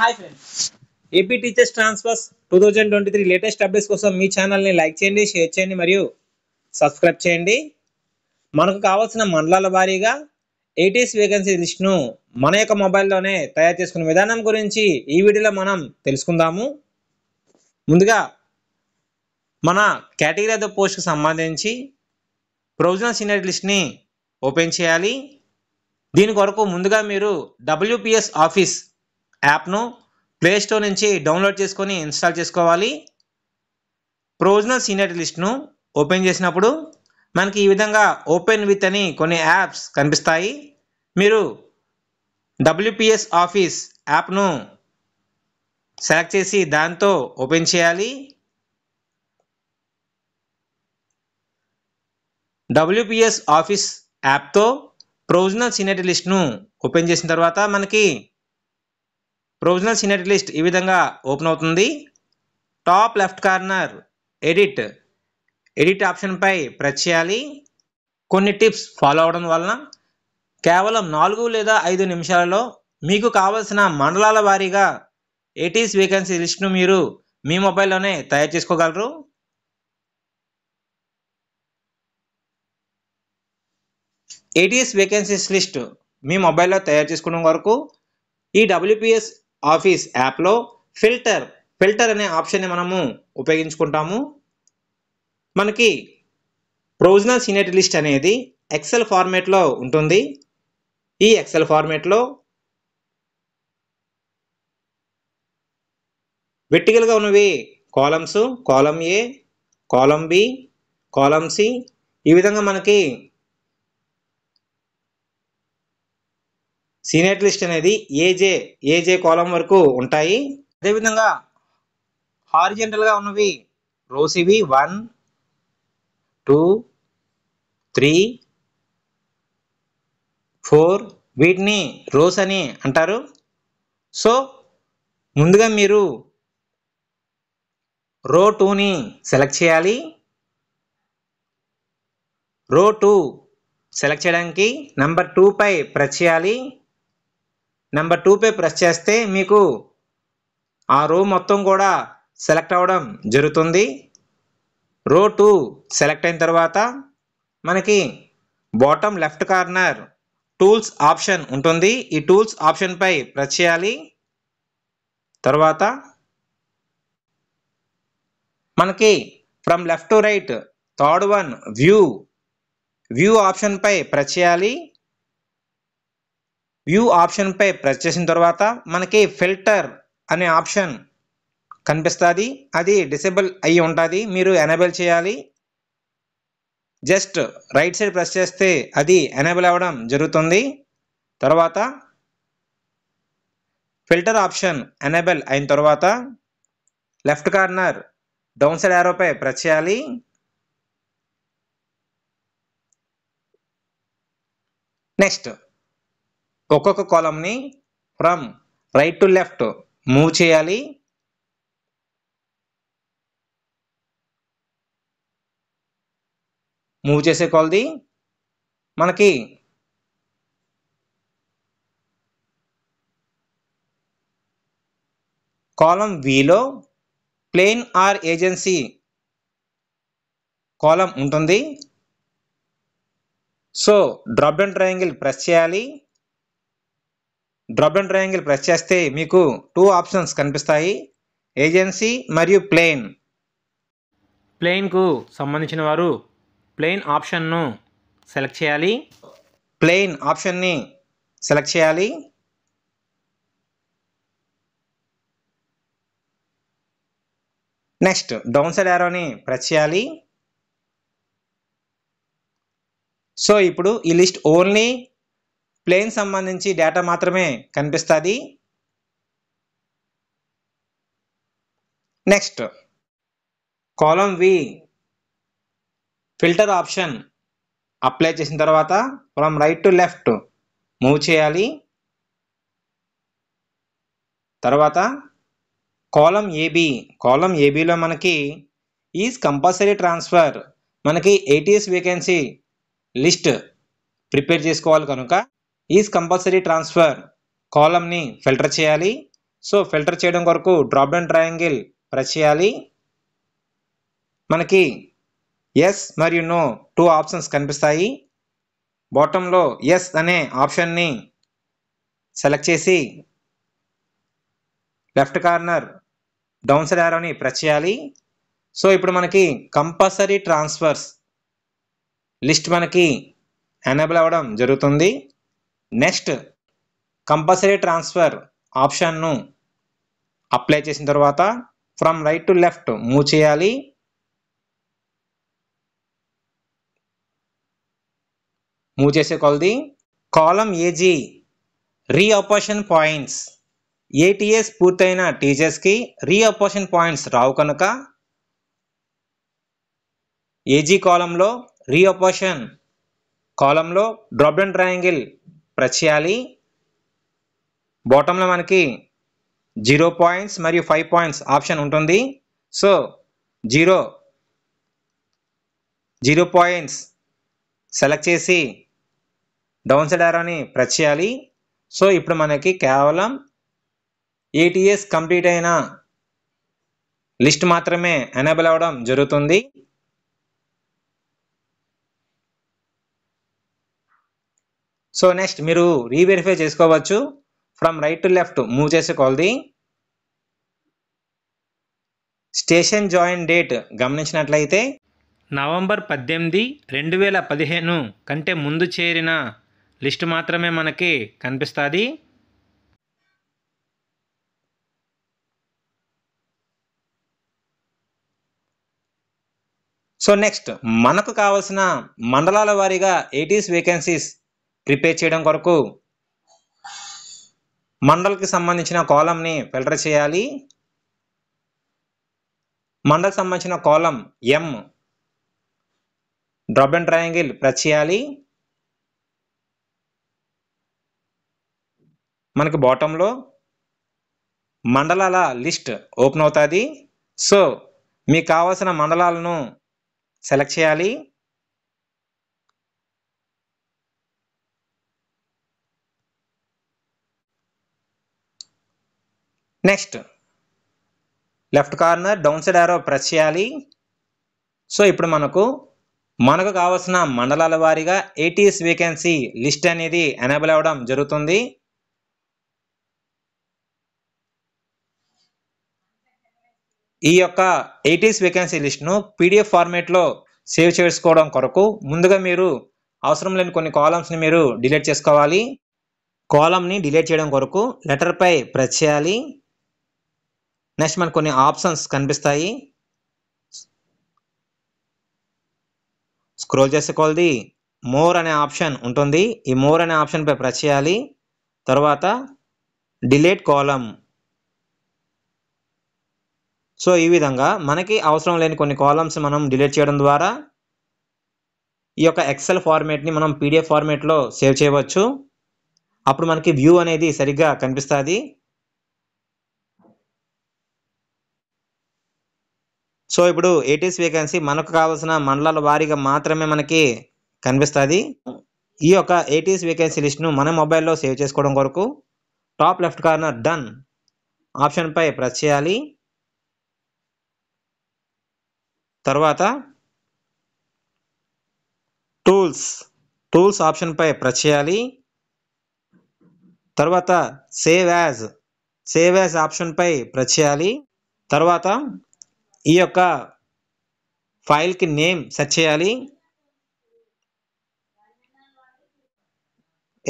hi friends AP teachers transfers two thousand twenty three latest updates కోసం మీ ఛానల్ని like చేయండి షేర్ చేయండి మరియు సబ్స్క్రైబ్ చేయండి మనకు కావాల్సిన మండలాల వారీగా ఏటీఎస్ వేకెన్సీ లిస్ట్ను మన యొక్క మొబైల్లోనే తయారు చేసుకునే విధానం గురించి ఈ వీడియోలో మనం తెలుసుకుందాము ముందుగా మన కేటగిరీ ఆఫ్ పోస్ట్కి సంబంధించి ప్రొవిజనల్ సీనియర్ లిస్ట్ని ఓపెన్ చేయాలి దీని కొరకు ముందుగా మీరు డబ్ల్యూపిఎస్ ఆఫీస్ యాప్ను ప్లేస్టోర్ నుంచి డౌన్లోడ్ చేసుకొని ఇన్స్టాల్ చేసుకోవాలి ప్రొవిజనల్ సీనియర్ లిస్ట్ను ఓపెన్ చేసినప్పుడు మనకి ఈ విధంగా ఓపెన్ విత్ అని కొన్ని యాప్స్ కనిపిస్తాయి మీరు డబ్ల్యూపిఎస్ ఆఫీస్ యాప్ను సెలెక్ట్ చేసి దాంతో ఓపెన్ చేయాలి డబ్ల్యూపిఎస్ ఆఫీస్ యాప్తో ప్రొవిజనల్ సీనియర్ లిస్ట్ను ఓపెన్ చేసిన తర్వాత మనకి ప్రొవిజనల్ సీనియర్ లిస్ట్ ఈ విధంగా ఓపెన్ అవుతుంది top left corner edit edit ఆప్షన్పై ప్రెస్ చేయాలి కొన్ని టిప్స్ ఫాలో అవడం వలన కేవలం నాలుగు లేదా ఐదు నిమిషాలలో మీకు కావలసిన మండలాల వారీగా ఎయిటీస్ వేకెన్సీ లిస్ట్ను మీరు మీ మొబైల్లోనే తయారు చేసుకోగలరు ఏటీఎస్ వేకెన్సీస్ లిస్ట్ మీ మొబైల్లో తయారు చేసుకోవడం వరకు ఈ డబ్ల్యూపీఎస్ ఆఫీస్ యాప్లో ఫిల్టర్ ఫిల్టర్ అనే ఆప్షన్ని మనము ఉపయోగించుకుంటాము మనకి ప్రొవిజనల్ సీనియర్ లిస్ట్ అనేది ఎక్సెల్ ఫార్మేట్లో ఉంటుంది ఈ ఎక్సెల్ ఫార్మేట్లో వెర్టికల్గా ఉన్నవి columns column A column B column C ఈ విధంగా మనకి సీనియర్ లిస్ట్ అనేది ఏజే ఏజే కాలం వరకు ఉంటాయి అదేవిధంగా హారిజెంటల్గా ఉన్నవి రోస్ ఇవి వన్ టూ త్రీ ఫోర్ వీటిని రోస్ అని అంటారు సో ముందుగా మీరు రో టూని సెలెక్ట్ చేయాలి రో టూ సెలెక్ట్ చేయడానికి నెంబర్ టూపై ప్రెస్ చేయాలి నెంబర్ టూపై ప్రెస్ చేస్తే మీకు ఆ రో మొత్తం కూడా సెలెక్ట్ అవ్వడం జరుగుతుంది రో టూ సెలెక్ట్ అయిన తర్వాత మనకి bottom left corner tools option ఉంటుంది ఈ టూల్స్ ఆప్షన్పై ప్రెస్ చేయాలి తర్వాత మనకి from left to right third one view view ఆప్షన్పై ప్రెస్ చేయాలి వ్యూ ఆప్షన్పై ప్రెస్ చేసిన తర్వాత మనకి ఫిల్టర్ అనే ఆప్షన్ కనిపిస్తుంది అది డిసేబుల్ అయ్యి ఉంటుంది మీరు ఎనేబుల్ చేయాలి జస్ట్ రైట్ సైడ్ ప్రెస్ చేస్తే అది ఎనేబుల్ అవ్వడం జరుగుతుంది తర్వాత ఫిల్టర్ ఆప్షన్ ఎనేబుల్ అయిన తర్వాత లెఫ్ట్ కార్నర్ డౌన్ సైడ్ ఏరోపై ప్రెస్ చేయాలి నెక్స్ట్ ఒక్కొక్క కాలంని from right to left move చేయాలి మూవ్ చేసే కొలది మనకి కాలం విలో ప్లేన్ ఆర్ ఏజెన్సీ కాలం ఉంటుంది so drop down triangle press చేయాలి డ్రబ్ అండ్ ట్రయాంగిల్ ప్రెస్ చేస్తే మీకు టూ ఆప్షన్స్ కనిపిస్తాయి ఏజెన్సీ మరియు ప్లెయిన్ ప్లెయిన్కు సంబంధించిన వారు ప్లెయిన్ ఆప్షన్ను సెలెక్ట్ చేయాలి ప్లెయిన్ ఆప్షన్ని సెలెక్ట్ చేయాలి నెక్స్ట్ డౌన్ సైడ్ ఆరోని ప్రెస్ చేయాలి సో ఇప్పుడు ఈ లిస్ట్ ఓన్లీ ప్లేన్ సంబంధించి డేటా మాత్రమే కనిపిస్తుంది next column V filter option apply చేసిన తర్వాత from right to left move చేయాలి తర్వాత కాలం ఏబి కాలం ఏబిలో మనకి ఈజ్ కంపల్సరీ ట్రాన్స్ఫర్ మనకి ఎయిటీఎస్ వేకెన్సీ లిస్ట్ ప్రిపేర్ చేసుకోవాలి కనుక ఈజ్ కంపల్సరీ ట్రాన్స్ఫర్ కాలమ్ని ఫిల్టర్ చేయాలి సో ఫిల్టర్ చేయడం కొరకు డ్రాప్ డౌన్ ట్రయాంగిల్ ప్రెస్ చేయాలి మనకి ఎస్ మరియు నో టూ ఆప్షన్స్ కనిపిస్తాయి బాటంలో ఎస్ అనే ఆప్షన్ని సెలెక్ట్ చేసి లెఫ్ట్ కార్నర్ డౌన్ సైడ్ ఆరోని ప్రెస్ చేయాలి సో ఇప్పుడు మనకి కంపల్సరీ ట్రాన్స్ఫర్స్ లిస్ట్ మనకి ఎనేబుల్ అవ్వడం జరుగుతుంది నెక్స్ట్ కంపల్సరీ ట్రాన్స్ఫర్ ఆప్షన్ను అప్లై చేసిన తర్వాత from right to left move చేయాలి మూవ్ చేసే కొలది కాలం ఏజీ రీఅపోషన్ పాయింట్స్ ఏటీఎస్ పూర్తయిన టీచర్స్కి రీఅపోషన్ పాయింట్స్ రావు కనుక ఏజీ కాలంలో రీఅపోషన్ కాలంలో డ్రాప్ అండ్ ట్రయాంగిల్ ప్రెస్ చేయాలి బాటంలో మనకి జీరో పాయింట్స్ మరియు ఫైవ్ పాయింట్స్ ఆప్షన్ ఉంటుంది so zero zero points select చేసి డౌన్ సైడ్ ఆరోని ప్రెస్ చేయాలి సో ఇప్పుడు మనకి కేవలం ఏటీఎస్ కంప్లీట్ అయిన లిస్ట్ మాత్రమే ఎనేబుల్ అవ్వడం జరుగుతుంది సో నెక్స్ట్ మీరు రీవెరిఫై చేసుకోవచ్చు from right to left move చేసే కొలది స్టేషన్ జాయిన్ డేట్ గమనించినట్లయితే నవంబర్ పద్దెనిమిది రెండు వేల పదిహేను కంటే ముందు చేరిన లిస్ట్ మాత్రమే మనకి కనిపిస్తుంది సో నెక్స్ట్ మనకు కావాల్సిన మండలాల వారీగా ఎయిటీస్ వేకెన్సీస్ ప్రిపేర్ చేయడం కొరకు మండల్కి సంబంధించిన కాలంని ఫిల్టర్ చేయాలి మండల్కి సంబంధించిన column M drop and triangle press చేయాలి మనకి బాటంలో మండలాల లిస్ట్ ఓపెన్ అవుతుంది సో మీకు కావాల్సిన మండలాలను సెలెక్ట్ చేయాలి next left corner down side arrow press చేయాలి సో ఇప్పుడు మనకు మనకు కావాల్సిన మండలాల వారీగా ఎయిటీస్ వేకెన్సీ లిస్ట్ అనేది ఎనేబుల్ అవ్వడం జరుగుతుంది ఈ యొక్క ఎయిటీస్ వేకెన్సీ లిస్ట్ను పీడిఎఫ్ ఫార్మేట్లో సేవ్ చేసుకోవడం కొరకు ముందుగా మీరు అవసరం లేని కొన్ని కాలమ్స్ని మీరు డిలీట్ చేసుకోవాలి కాలమ్ని డిలీట్ చేయడం కొరకు లెటర్పై ప్రెస్ చేయాలి నెక్స్ట్ మనకు కొన్ని ఆప్షన్స్ కనిపిస్తాయి స్క్రోల్ చేసే కొలది మోర్ అనే ఆప్షన్ ఉంటుంది ఈ మోర్ అనే ఆప్షన్పై ప్రెస్ చేయాలి తర్వాత డిలేట్ కాలమ్ సో ఈ విధంగా మనకి అవసరం లేని కొన్ని కాలమ్స్ మనం డిలీట్ చేయడం ద్వారా ఈ యొక్క ఎక్సెల్ ఫార్మేట్ని మనం పీడిఎఫ్ ఫార్మేట్లో సేవ్ చేయవచ్చు అప్పుడు మనకి వ్యూ అనేది సరిగ్గా కనిపిస్తుంది సో ఇప్పుడు ఏటీఎస్ వేకెన్సీ మనకు కావాల్సిన మండలాల వారీగా మాత్రమే మనకి కనిపిస్తుంది ఈ యొక్క ఏటీఎస్ వేకెన్సీ లిస్ట్ను మన మొబైల్లో సేవ్ చేసుకోవడం కొరకు టాప్ లెఫ్ట్ కార్నర్ డన్ ఆప్షన్పై ప్రెస్ చేయాలి తర్వాత టూల్స్ టూల్స్ ఆప్షన్పై ప్రెస్ చేయాలి తర్వాత సేవ్ యాజ్ సేవ్ యాజ్ ఆప్షన్పై ప్రెస్ చేయాలి తర్వాత ఈ యొక్క ఫైల్కి నేమ్ సెర్చ్ చేయాలి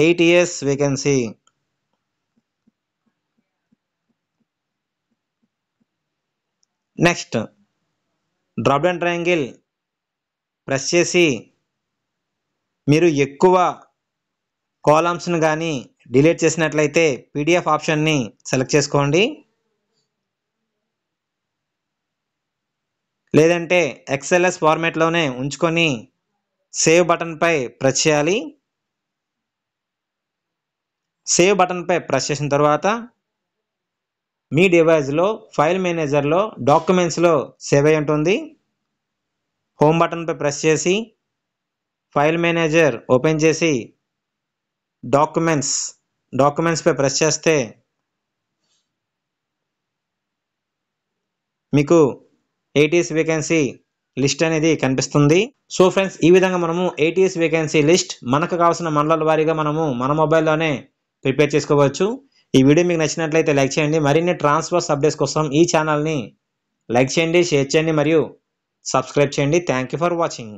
eight years vacancy next drop down triangle press చేసి మీరు ఎక్కువ కాలమ్స్ను కానీ డిలీట్ చేసినట్లయితే పీడిఎఫ్ ఆప్షన్ని సెలెక్ట్ చేసుకోండి లేదంటే ఎక్స్ఎల్ఎస్ ఫార్మేట్లోనే ఉంచుకొని సేవ్ బటన్పై ప్రెస్ చేయాలి సేవ్ బటన్పై ప్రెస్ చేసిన తర్వాత మీ డివైస్లో ఫైల్ మేనేజర్లో డాక్యుమెంట్స్లో సేవ్ అయి ఉంటుంది హోమ్ బటన్పై ప్రెస్ చేసి ఫైల్ మేనేజర్ ఓపెన్ చేసి డాక్యుమెంట్స్ డాక్యుమెంట్స్పై ప్రెస్ చేస్తే మీకు ఏటీఎస్ వేకెన్సీ లిస్ట్ అనేది కనిపిస్తుంది సో ఫ్రెండ్స్ ఈ విధంగా మనము ఏటీఎస్ వేకెన్సీ లిస్ట్ మనకు కావాల్సిన మండల వారీగా మనము మన మొబైల్లోనే ప్రిపేర్ చేసుకోవచ్చు ఈ వీడియో మీకు నచ్చినట్లయితే లైక్ చేయండి మరిన్ని ట్రాన్స్ఫర్స్ అప్డేట్స్ కోసం ఈ ఛానల్ని లైక్ చేయండి షేర్ చేయండి మరియు సబ్స్క్రైబ్ చేయండి థ్యాంక్ యూ ఫర్ వాచింగ్